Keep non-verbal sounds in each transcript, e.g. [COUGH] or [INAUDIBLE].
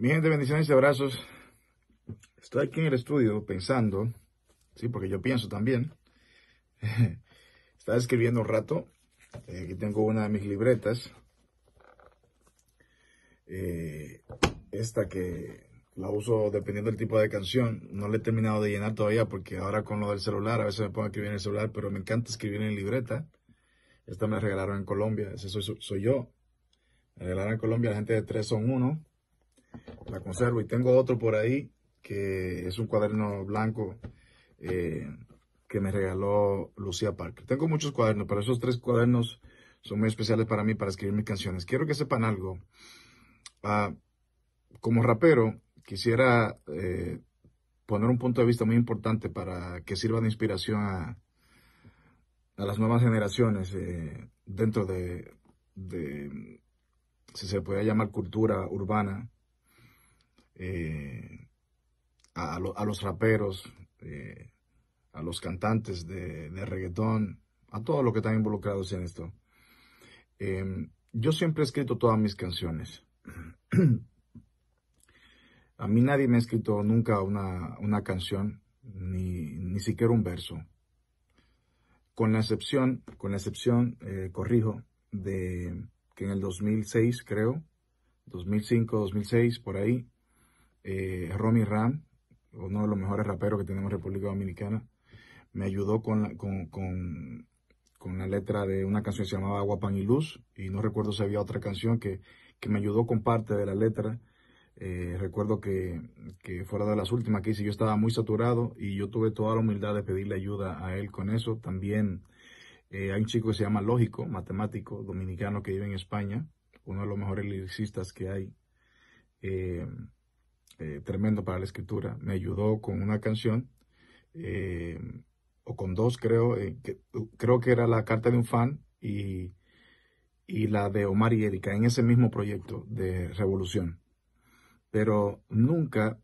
Mi gente, bendiciones y abrazos. Estoy aquí en el estudio pensando, sí, porque yo pienso también. [LAUGHS] Estaba escribiendo un rato. Eh, aquí tengo una de mis libretas. Eh, esta que la uso dependiendo del tipo de canción. No la he terminado de llenar todavía porque ahora con lo del celular, a veces me pongo a escribir en el celular, pero me encanta escribir en libreta. Esta me la regalaron en Colombia, ese soy, soy yo. Me regalaron en Colombia, la gente de tres son uno la conservo. Y tengo otro por ahí, que es un cuaderno blanco eh, que me regaló Lucía Parker. Tengo muchos cuadernos, pero esos tres cuadernos son muy especiales para mí para escribir mis canciones. Quiero que sepan algo. Ah, como rapero, quisiera eh, poner un punto de vista muy importante para que sirva de inspiración a, las nuevas generaciones eh, dentro de, de, si se puede llamar, cultura urbana eh, a, los raperos, eh, a los cantantes de, reggaetón, a todos los que están involucrados en esto. Em, yo siempre he escrito todas mis canciones. [CLEARS THROAT] a mí nadie me ha escrito nunca una, una canción, ni, ni, siquiera un verso. Con la excepción, con la excepción, eh, corrijo, de que en el 2006 creo, 2005, 2006, por ahí, eh, Romy Ram, uno de los mejores raperos que tenemos en República Dominicana, me ayudó con la, con, con, con la letra de una canción que se llamaba Agua, Pan y Luz, y no recuerdo si había otra canción que, que me ayudó con parte de la letra. Eh, recuerdo que, fuera de las últimas que hice, yo estaba muy saturado y yo tuve toda la humildad de pedirle ayuda a él con eso. También eh, hay un chico que se llama Lógico, matemático, dominicano que vive en España, uno de los mejores lyricistas que hay. Eh, este, tremendo para la escritura. Me ayudó con una canción, eh, o con dos creo, eh, que, creo que era la carta de un fan y, y la de Omar y Erika en ese mismo proyecto de Revolución. Pero nunca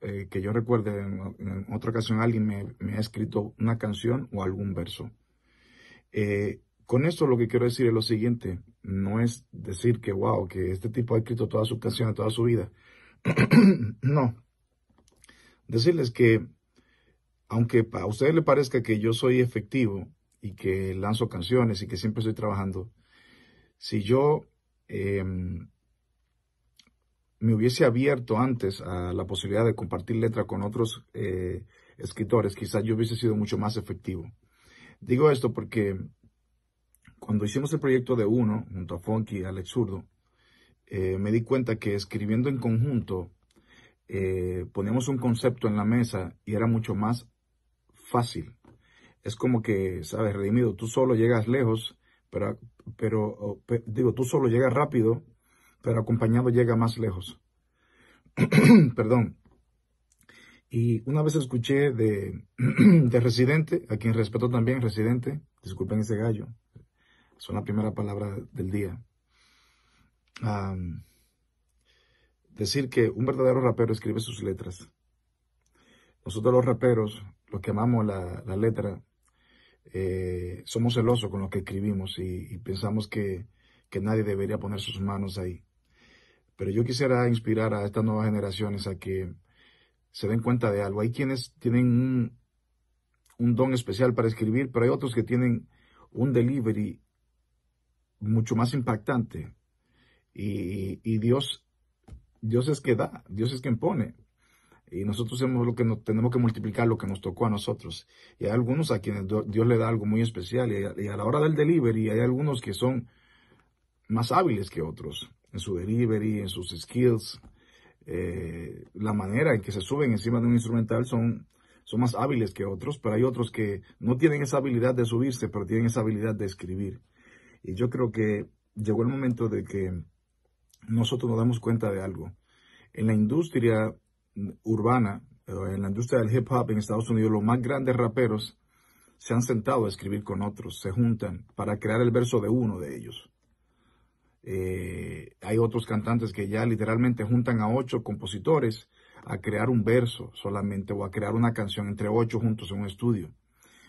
eh, que yo recuerde, en, otra ocasión alguien me, ha escrito una canción o algún verso. con esto lo que quiero decir es lo siguiente, no es decir que, wow, que este tipo ha escrito todas sus canciones, toda su vida, [CLEARS THROAT] no. Decirles que, aunque a ustedes les parezca que yo soy efectivo y que lanzo canciones y que siempre estoy trabajando, si yo em, me hubiese abierto antes a la posibilidad de compartir letra con otros eh, escritores, quizás yo hubiese sido mucho más efectivo. Digo esto porque cuando hicimos el proyecto de Uno, junto a Funky y Alex eh, me di cuenta que escribiendo en conjunto eh, poníamos un concepto en la mesa y era mucho más fácil. Es como que, sabes, redimido, tú solo llegas lejos, pero, pero, digo, tú solo llegas rápido, pero acompañado llega más lejos. [CLEARS THROAT] Perdón. Y una vez escuché de, [CLEARS THROAT] de Residente, a quien respeto también, Residente, disculpen ese gallo, son la primera palabra del día decir que un verdadero rapero escribe sus letras. Nosotros los raperos, los que amamos la, letra, eh, somos celosos con lo que escribimos y, pensamos que, nadie debería poner sus manos ahí. Pero yo quisiera inspirar a estas nuevas generaciones a que se den cuenta de algo. Hay quienes tienen un don especial para escribir, pero hay otros que tienen un delivery mucho más impactante y, y Dios, Dios es que da, Dios es quien pone. Y nosotros lo que tenemos que multiplicar lo que nos tocó a nosotros. Y hay algunos a quienes Dios le da algo muy especial. Y a, la hora del delivery hay algunos que son más hábiles que otros en su delivery, en sus skills. Eh, la manera en que se suben encima de un instrumental son, son más hábiles que otros, pero hay otros que no tienen esa habilidad de subirse, pero tienen esa habilidad de escribir. Y yo creo que llegó el momento de que nosotros nos damos cuenta de algo. En la industria urbana, en la industria del hip hop en Estados Unidos, los más grandes raperos se han sentado a escribir con otros, se juntan para crear el verso de uno de ellos. Eh, hay otros cantantes que ya literalmente juntan a ocho compositores a crear un verso solamente o a crear una canción entre ocho juntos en un estudio.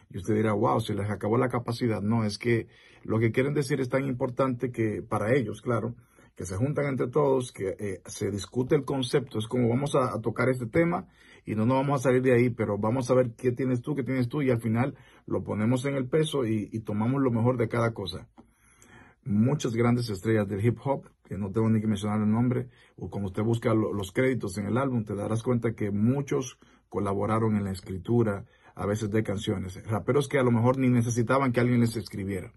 Y usted dirá, wow, se les acabó la capacidad. No, es que lo que quieren decir es tan importante que para ellos, claro, que se juntan entre todos, que eh, se discute el concepto, es como vamos a, tocar este tema y no nos vamos a salir de ahí, pero vamos a ver qué tienes tú, qué tienes tú y al final lo ponemos en el peso y, tomamos lo mejor de cada cosa. Muchas grandes estrellas del hip hop, que no tengo ni que mencionar el nombre, o como usted busca los créditos en el álbum, te darás cuenta que muchos colaboraron en la escritura, a veces de canciones, raperos que a lo mejor ni necesitaban que alguien les escribiera.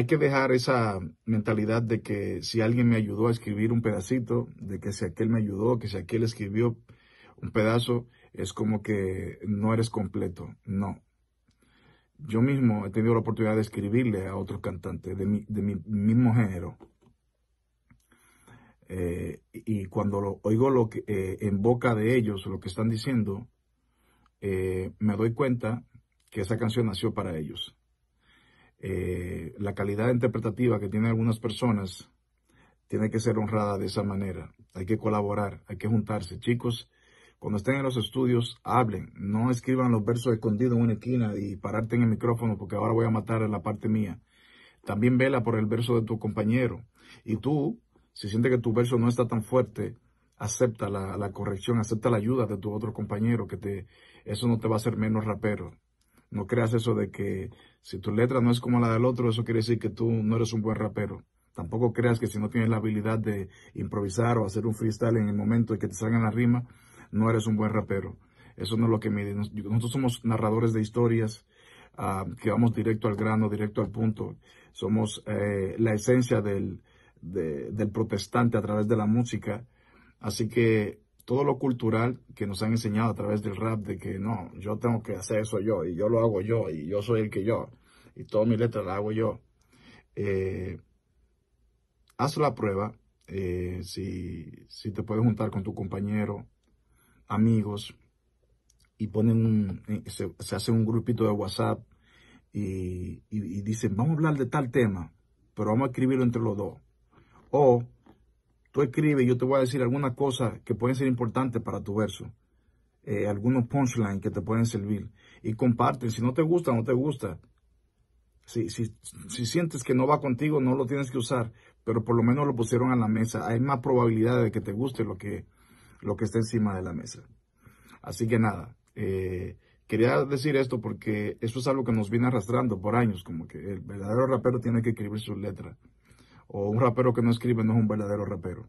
Hay que dejar esa mentalidad de que si alguien me ayudó a escribir un pedacito, de que si aquel me ayudó, que si aquel escribió un pedazo, es como que no eres completo. No. Yo mismo he tenido la oportunidad de escribirle a otros cantantes de mi, mismo género. Eh, y cuando oigo lo que, eh, en boca de ellos lo que están diciendo, eh, me doy cuenta que esa canción nació para ellos. Eh, la calidad interpretativa que tienen algunas personas tiene que ser honrada de esa manera. Hay que colaborar, hay que juntarse. Chicos, cuando estén en los estudios, hablen. No escriban los versos escondidos en una esquina y pararte en el micrófono porque ahora voy a matar a la parte mía. También vela por el verso de tu compañero. Y tú, si sientes que tu verso no está tan fuerte, acepta la, la corrección, acepta la ayuda de tu otro compañero, que te, eso no te va a hacer menos rapero. No creas eso de que si tu letra no es como la del otro, eso quiere decir que tú no eres un buen rapero. Tampoco creas que si no tienes la habilidad de improvisar o hacer un freestyle en el momento de que te salgan la rima, no eres un buen rapero. Eso no es lo que mide. Nosotros somos narradores de historias ah, que vamos directo al grano, directo al punto. Somos eh, la esencia del, del protestante a través de la música. Así que todo lo cultural que nos han enseñado a través del rap de que no, yo tengo que hacer eso yo y yo lo hago yo y yo soy el que yo y todas mis letras las hago yo. Eh, haz la prueba eh, si, si, te puedes juntar con tu compañero, amigos y ponen un, eh, se, hace un grupito de WhatsApp y dicen, vamos a hablar de tal tema, pero vamos a escribirlo entre los dos. O Tú escribes, yo te voy a decir alguna cosa que puede ser importante para tu verso. Eh, algunos punchlines que te pueden servir. Y comparten. Si no te gusta, no te gusta. Si, si, sientes que no va contigo, no lo tienes que usar. Pero por lo menos lo pusieron a la mesa. Hay más probabilidad de que te guste lo que, lo que está encima de la mesa. Así que nada. Eh, quería decir esto porque eso es algo que nos viene arrastrando por años. Como que el verdadero rapero tiene que escribir su letra o un rapero que no escribe no es un verdadero rapero.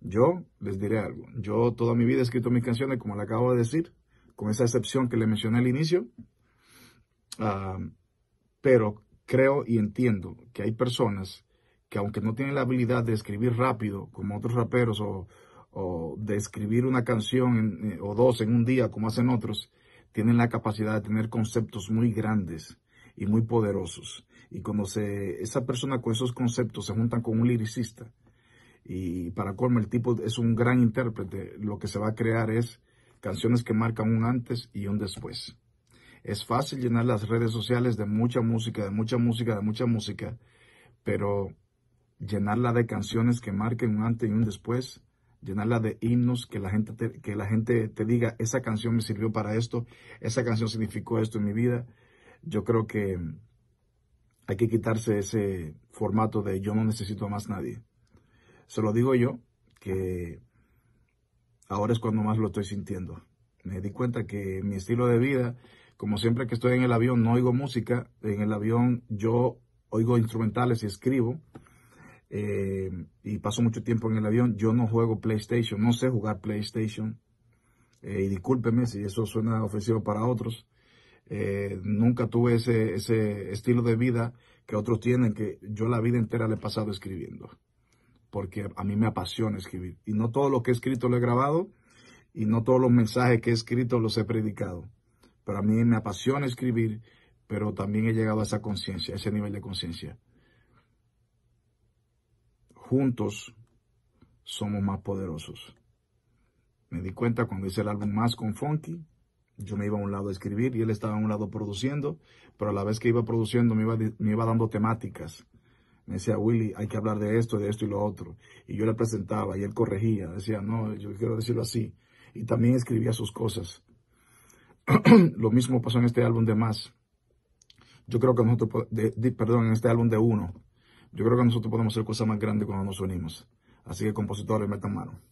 Yo les diré algo. Yo toda mi vida he escrito mis canciones, como le acabo de decir, con esa excepción que le mencioné al inicio. pero creo y entiendo que hay personas que aunque no tienen la habilidad de escribir rápido como otros raperos o, de escribir una canción eh, o dos en un día como hacen otros, tienen la capacidad de tener conceptos muy grandes y muy poderosos. Y cuando se, esa persona con esos conceptos se juntan con un liricista, y para colmo el tipo es un gran intérprete, lo que se va a crear es canciones que marcan un antes y un después. Es fácil llenar las redes sociales de mucha música, de mucha música, de mucha música, pero llenarla de canciones que marquen un antes y un después, llenarla de himnos que la gente que la gente te diga esa canción me sirvió para esto, esa canción significó esto en mi vida. Yo creo que hay que quitarse ese formato de yo no necesito a más nadie. Se lo digo yo, que ahora es cuando más lo estoy sintiendo. Me di cuenta que mi estilo de vida, como siempre que estoy en el avión, no oigo música. En el avión yo oigo instrumentales y escribo. Eh, y paso mucho tiempo en el avión. Yo no juego PlayStation, no sé jugar PlayStation. Eh, y discúlpeme si eso suena ofensivo para otros. Eh, nunca tuve ese, ese estilo de vida que otros tienen, que yo la vida entera le he pasado escribiendo, porque a mí me apasiona escribir. Y no todo lo que he escrito lo he grabado y no todos los mensajes que he escrito los he predicado, pero a mí me apasiona escribir, pero también he llegado a esa conciencia, a ese nivel de conciencia. Juntos somos más poderosos. Me di cuenta cuando hice el álbum Más con Funky, yo me iba a un lado a escribir y él estaba a un lado produciendo, pero a la vez que iba produciendo me iba, me iba dando temáticas. Me decía, Willy, hay que hablar de esto, de esto y lo otro. Y yo le presentaba y él corregía, decía, no, yo quiero decirlo así. Y también escribía sus cosas. [CLEARS THROAT] lo mismo pasó en este álbum de Más. Yo creo que nosotros, de, perdón, en este álbum de Uno. Yo creo que nosotros podemos hacer cosas más grandes cuando nos unimos. Así que compositores, metan mano.